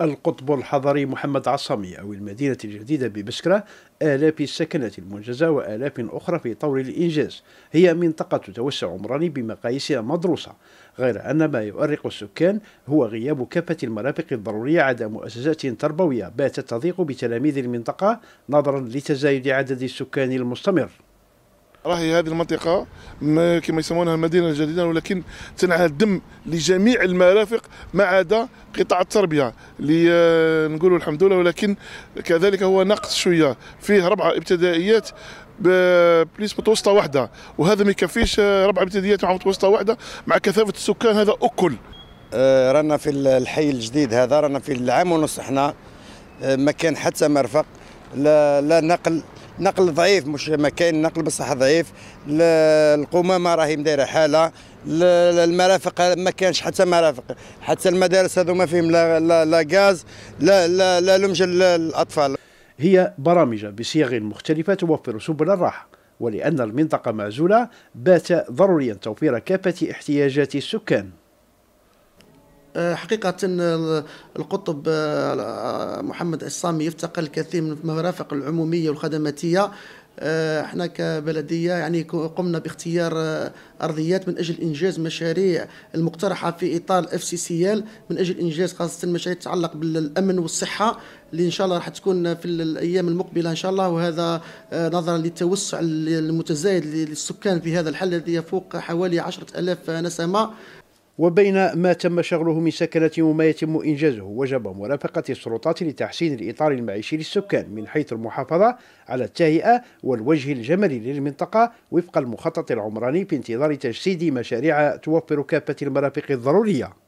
القطب الحضري محمد عصامي أو المدينة الجديدة ببسكرة آلاف السكنة المنجزة وآلاف أخرى في طور الإنجاز هي منطقة توسع عمراني بمقاييس مدروسة غير أن ما يؤرق السكان هو غياب كافة المرافق الضرورية عدا مؤسسات تربوية باتت تضيق بتلاميذ المنطقة نظرا لتزايد عدد السكان المستمر راهي هذه المنطقة كما يسمونها المدينة الجديدة ولكن تنعى الدم لجميع المرافق ما عدا قطاع التربية اللي آه، نقولوا الحمد لله ولكن كذلك هو نقص شوية فيه ربعة ابتدائيات بليس متوسطة واحدة وهذا ما يكفيش آه، ربعة ابتدائيات مع متوسطة واحدة مع كثافة السكان هذا أكل آه، رانا في الحي الجديد هذا رانا في العام ونص احنا ما كان حتى مرفق لا, لا نقل نقل ضعيف مش ما كاين نقل بصح ضعيف القمامه راهي مدايره حاله المرافق ما كانش حتى مرافق حتى المدارس هذو ما فيهم لا لا لا غاز لا لا, لا لمج الاطفال هي برامج بصيغ مختلفه توفر سبل الراحه ولان المنطقه معزوله بات ضروريا توفير كافه احتياجات السكان آه، حقيقة آه، القطب آه، محمد الصامي يفتقر الكثير من المرافق العمومية والخدماتية احنا كبلديه يعني قمنا باختيار ارضيات من اجل انجاز مشاريع المقترحه في اطار اف سي سي ال من اجل انجاز خاصه المشاريع تتعلق بالامن والصحه اللي ان شاء الله راح تكون في الايام المقبله ان شاء الله وهذا نظرا للتوسع المتزايد للسكان في هذا الحل الذي يفوق حوالي 10000 نسمه وبين ما تم شغله من سكنة وما يتم إنجازه وجب مرافقة السلطات لتحسين الإطار المعيشي للسكان من حيث المحافظة على التهيئة والوجه الجملي للمنطقة وفق المخطط العمراني في انتظار تجسيد مشاريع توفر كافة المرافق الضرورية